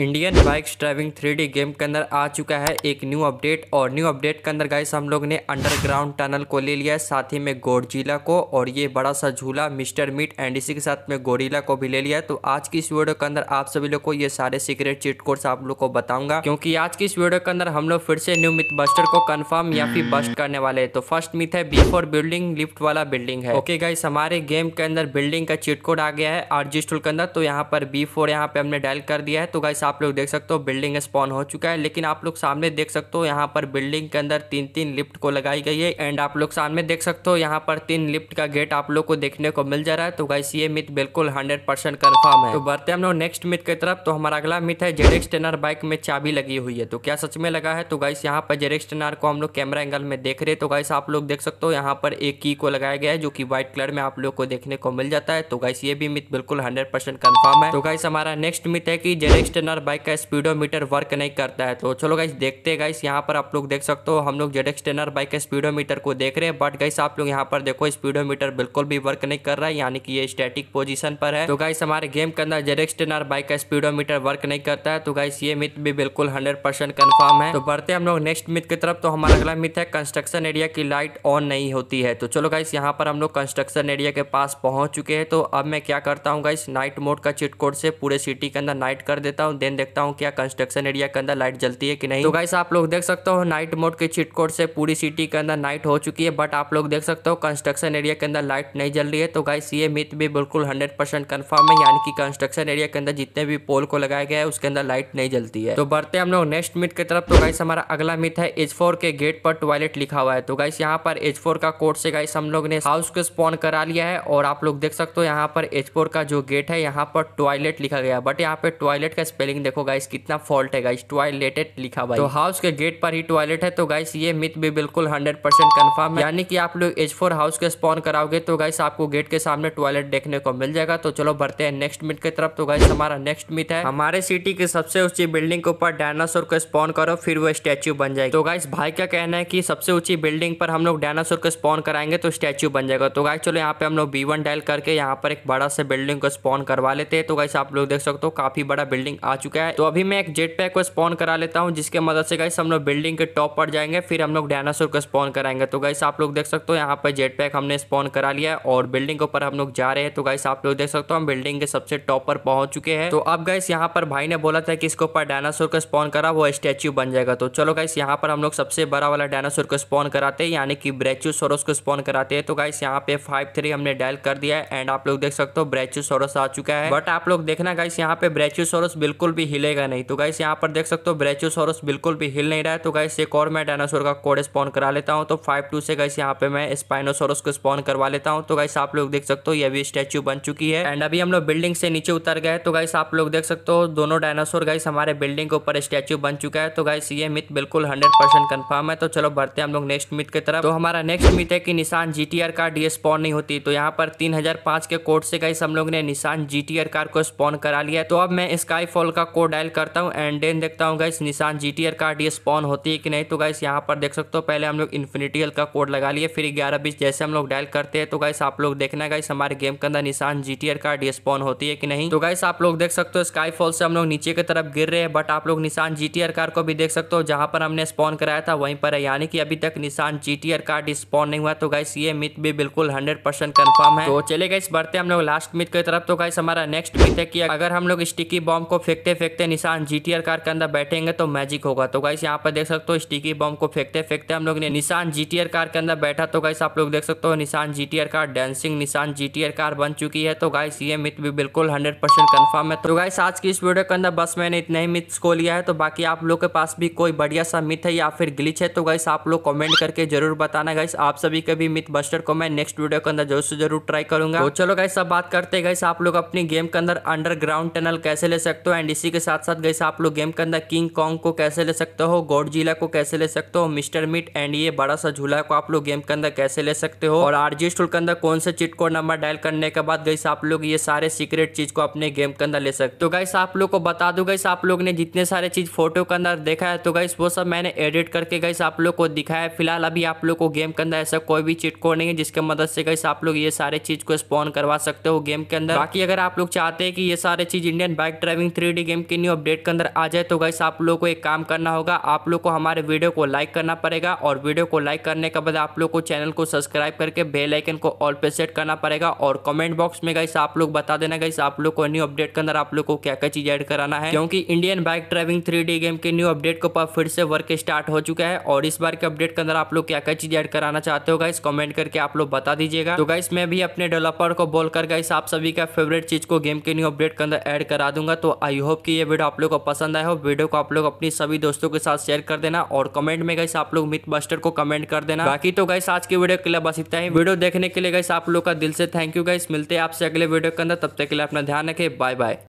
Indian bikes driving three game के अंदर आ चुका है एक न्यू अपडेट और न्यू अपडेट के अंदर गाइस हम लोग ने अंडरग्राउंड टनल को ले लिया है साथ ही में गोडजिला को और ये बड़ा सा झूला मिस्टर मीट एंड इसी के साथ में गोरिला को भी ले लिया है तो आज की इस वीडियो के अंदर आप सभी लोग को ये सारे सीक्रेट चिट कोर्स आप लोग को बताऊंगा क्योंकि आज की इस वीडियो के अंदर हम लोग फिर से न्यू मिथ बस्टर को कन्फर्म या फिर बस्ट करने वाले तो फर्स्ट मिथ है बिफोर बिल्डिंग लिफ्ट वाला बिल्डिंग है ओके गाइस हमारे गेम के अंदर बिल्डिंग का चिट कोड आ गया है आरजी के अंदर तो यहाँ पर बी फोर यहाँ पे हमने डायल कर दिया है तो गाइस आप लोग देख सकते हो बिल्डिंग स्पॉन हो चुका है लेकिन आप लोग सामने देख सकते हो यहाँ पर बिल्डिंग के अंदर तीन तीन लिफ्ट को लगाई गई है एंड आप लोग सामने देख सकते हो यहाँ पर तीन लिफ्ट का गेट आप लोग को देखने को मिल जा रहा है तो गाइस ये मिथ बिल्कुल हंड्रेड परसेंट कन्फर्म है तो बढ़ते हम लोग नेक्स्ट मिथ की तरफ तो हमारा अगला मिथ है जेरेक्स टेनर बाइक में चाबी लगी हुई है तो क्या सच में लगा है तो गाइस यहाँ पर जेरेक्स टेनर को हम लोग कैमरा एंगल में देख रहे तो गाइस आप लोग देख सकते हो यहाँ पर एक की को लगाया गया है जो की व्हाइट कलर में आप लोग को देखने को मिल जाता है तो गाइस ये भी मिथ बिल्कुल हंड्रेड परसेंट कन्फर्म है तो गाइस हमारा नेक्स्ट मिथ है की जेरेक्स टेनर लगातार बाइक का स्पीडोमीटर वर्क नहीं करता है तो चलो गाइस देखते हैं गाइस यहाँ पर आप लोग देख सकते हो हम लोग जेड एक्स बाइक का स्पीडोमीटर को देख रहे हैं बट गाइस आप लोग यहाँ पर देखो स्पीडोमीटर बिल्कुल भी वर्क नहीं कर रहा है यानी कि ये स्टैटिक पोजिशन पर है तो गाइस हमारे गेम के अंदर जेड एक्स बाइक का स्पीडोमीटर वर्क नहीं करता है तो गाइस ये मिथ भी बिल्कुल हंड्रेड परसेंट कन्फर्म है तो बढ़ते हम लोग नेक्स्ट मिथ की तरफ तो हमारा अगला मिथ है कंस्ट्रक्शन एरिया की लाइट ऑन नहीं होती है तो चलो गाइस यहाँ पर हम लोग कंस्ट्रक्शन एरिया के पास पहुंच चुके हैं तो अब मैं क्या करता हूँ गाइस नाइट मोड का चिट कोड से पूरे सिटी के अंदर नाइट कर देता हूँ देन देखता हूँ क्या कंस्ट्रक्शन एरिया के अंदर लाइट जलती है कि नहीं तो गाइस आप लोग देख सकते हो नाइट मोड के चिट कोड से पूरी सिटी के अंदर नाइट हो चुकी है बट आप लोग देख सकते हो कंस्ट्रक्शन एरिया के अंदर लाइट नहीं जल रही है तो गाइस ये मिथ भी बिल्कुल हंड्रेड परसेंट कन्फर्म है यानी कि कंस्ट्रक्शन एरिया के अंदर जितने भी पोल को लगाया गया है उसके अंदर लाइट नहीं जलती है तो बढ़ते हम लोग नेक्स्ट मिथ की तरफ तो गाइस हमारा अगला मिथ है एच के गेट पर टॉयलेट लिखा हुआ है तो गाइस यहाँ पर एच का कोड से गाइस हम लोग ने हाउस को स्पॉन करा लिया है और आप लोग देख सकते हो यहाँ पर एच का जो गेट है यहाँ पर टॉयलेट लिखा गया बट यहाँ पे टॉयलेट का स्पेल स्पेलिंग देखो गाइस कितना फॉल्ट है गाइस टॉयलेटेड लिखा हुआ तो हाउस तो के गेट पर ही टॉयलेट है तो गाइस ये मिथ भी बिल्कुल हंड्रेड परसेंट कन्फर्म है यानी कि आप लोग एच फोर हाउस के स्पॉन कराओगे तो गाइस आपको गेट के सामने टॉयलेट देखने को मिल जाएगा तो चलो बढ़ते हैं नेक्स्ट मिथ की तरफ तो गाइस हमारा नेक्स्ट मिथ है हमारे सिटी के सबसे ऊंची बिल्डिंग के ऊपर डायनासोर को स्पॉन करो फिर वो स्टेच्यू बन जाएगी तो गाइस भाई का कहना है की सबसे ऊंची बिल्डिंग पर हम लोग डायनासोर को स्पॉन कराएंगे तो स्टेच्यू बन जाएगा तो गाइस चलो यहाँ पे हम लोग बी वन डायल करके यहाँ पर एक बड़ा सा बिल्डिंग को स्पॉन करवा लेते हैं तो गाइस आप लोग देख सकते हो काफी बड़ा बिल्डिंग आ आ चुका है तो अभी मैं एक जेट पैक को स्पॉन करा लेता हूँ जिसके मदद से गाइस हम लोग बिल्डिंग के टॉप पर जाएंगे फिर हम लोग डायनासोर को स्पॉन कराएंगे तो गाइस आप लोग देख सकते हो यहाँ पर जेट पैक हमने स्पॉन करा लिया है और बिल्डिंग के ऊपर हम लोग जा रहे हैं तो गाइस आप लोग देख सकते हो हम बिल्डिंग के सबसे टॉप पर पहुंच चुके हैं तो अब गाइस यहाँ पर भाई ने बोला था कि इसके ऊपर डायनासोर को स्पॉन करा वो स्टैच्यू बन जाएगा तो चलो गाइस यहाँ पर हम लोग सबसे बड़ा वाला डायनासोर को स्पॉन कराते हैं यानी कि ब्रेच्यूसोरस को स्पॉन कराते हैं तो गाइस यहाँ पे फाइव थ्री हमने डायल कर दिया है एंड आप लोग देख सकते हो ब्रेच्यूसोरस आ चुका है बट आप लोग देखना गाइस यहाँ पे ब्रेच्यूसोरस बिल्कुल बिल्कुल भी हिलेगा नहीं तो गाइस यहाँ पर देख सकते हो ब्रेचोसोरस बिल्कुल भी हिल नहीं रहा है तो गाइस एक और मैं डायनासोर का कोड स्पॉन करा लेता हूँ तो फाइव टू से गाइस यहाँ पे मैं स्पाइनोसोरस को स्पॉन करवा लेता हूँ तो गाइस आप लोग देख सकते हो ये भी स्टैचू बन चुकी है एंड अभी हम लोग बिल्डिंग से नीचे उतर गए तो गाइस आप लोग देख सकते हो दोनों डायनासोर गाइस हमारे बिल्डिंग के ऊपर स्टैचू बन चुका है तो गाइस ये मिथ बिल्कुल हंड्रेड परसेंट कन्फर्म है तो चलो बढ़ते हैं हम लोग नेक्स्ट मिथ की तरफ तो हमारा नेक्स्ट मिथ है की निशान जी कार डी स्पॉन नहीं होती तो यहाँ पर तीन के कोड से गाइस हम लोग ने निशान जी कार को स्पॉन करा लिया तो अब मैं स्काई फॉल का कोड डायल करता हूँ एंड देन देखता हूँ गाइस निशान जी टी का डी स्पॉन होती है कि नहीं तो गाइस यहाँ पर देख सकते हो पहले हम लोग इन्फिनिटी का कोड लगा लिए फिर ग्यारह बीस जैसे हम लोग डायल करते हैं तो गाइस आप लोग देखना गाइस हमारे गेम के अंदर निशान जी टी का डी स्पॉन होती है कि नहीं तो गाइस आप लोग देख सकते हो स्काई फॉल से हम लोग नीचे की तरफ गिर रहे हैं बट आप लोग निशान जी टी कार को भी देख सकते हो जहाँ पर हमने स्पॉन कराया था वहीं पर है यानी कि अभी तक निशान जी टी कार डिस्पॉन नहीं हुआ तो गाइस ये मिथ भी बिल्कुल हंड्रेड परसेंट कन्फर्म है तो चले गए बढ़ते हम लोग लास्ट मिथ की तरफ तो गाइस हमारा नेक्स्ट मिथ है कि अगर हम लोग स्टिकी बॉम्ब को फेंकते फेंकते फेंकते निशान जी कार के अंदर बैठेंगे तो मैजिक होगा तो गाइस यहाँ पर देख सकते हो स्टिकी बम को फेंकते फेंकते हम लोग ने निशान जी कार के अंदर बैठा तो गाइस आप लोग देख सकते हो निशान जी कार डांसिंग निशान जी कार बन चुकी है तो गाइस ये मिथ भी बिल्कुल हंड्रेड परसेंट कन्फर्म है तो गाइस आज की इस वीडियो के अंदर बस मैंने इतने ही मिथ्स को लिया है तो बाकी आप लोग के पास भी कोई बढ़िया सा मिथ है या फिर ग्लिच है तो गाइस आप लोग कॉमेंट करके जरूर बताना गाइस आप सभी के भी मिथ बस्टर को मैं नेक्स्ट वीडियो के अंदर जरूर से जरूर ट्राई करूंगा तो चलो गाइस अब बात करते गाइस आप लोग अपनी गेम के अंदर अंडरग्राउंड टनल कैसे ले सकते हो एंड इसी के साथ साथ गैस आप लोग गेम के अंदर किंग कॉन्ग को कैसे ले सकते हो गोड को कैसे ले सकते हो मिस्टर मिट एंड ये बड़ा सा झूला को आप लोग गेम के अंदर कैसे ले सकते हो और आरजी स्टूल के अंदर कौन सा चिट कोड नंबर डायल करने के बाद गैस आप लोग ये सारे सीक्रेट चीज को अपने गेम के अंदर ले सकते हो गाइस तो आप लोग को बता दू गई आप लोग ने जितने सारे चीज फोटो के अंदर देखा है तो गाइस वो सब मैंने एडिट करके गैस आप लोग को दिखाया फिलहाल अभी आप लोग को गेम के अंदर ऐसा कोई भी चिट कोड नहीं है जिसके मदद से गैस आप लोग ये सारे चीज को स्पॉन करवा सकते हो गेम के अंदर बाकी अगर आप लोग चाहते हैं कि ये सारे चीज Indian bike driving three game की न्यू अपडेट के अंदर आ जाए तो गाइस आप लोगों को एक काम करना होगा आप लोग को हमारे वीडियो को लाइक करना पड़ेगा और वीडियो को लाइक करने के बाद आप लोग को चैनल को सब्सक्राइब करके बेल आइकन को ऑल पे सेट करना पड़ेगा और कमेंट बॉक्स में गाइस आप लोग बता देना गाइस आप लोग को न्यू अपडेट के अंदर आप लोग को क्या क्या चीज़ ऐड कराना है क्योंकि Indian bike driving three game के न्यू अपडेट के ऊपर फिर से वर्क स्टार्ट हो चुका है और इस बार के अपडेट के अंदर आप लोग क्या क्या चीज़ ऐड कराना चाहते हो गाइस कमेंट करके आप लोग बता दीजिएगा तो गाइस मैं भी अपने डेवलपर को बोलकर गाइस आप सभी का फेवरेट चीज़ को गेम के न्यू अपडेट के अंदर ऐड करा दूंगा तो आई होप कि ये वीडियो आप लोग को पसंद आया हो वीडियो को आप लोग अपनी सभी दोस्तों के साथ शेयर कर देना और कमेंट में गई आप लोग मिथ बस्टर को कमेंट कर देना बाकी तो गई आज की वीडियो के लिए बस इतना ही वीडियो देखने के लिए गई आप लोग का दिल से थैंक यू गाइस मिलते हैं आपसे अगले वीडियो के अंदर तब तक के लिए अपना ध्यान रखें बाय बाय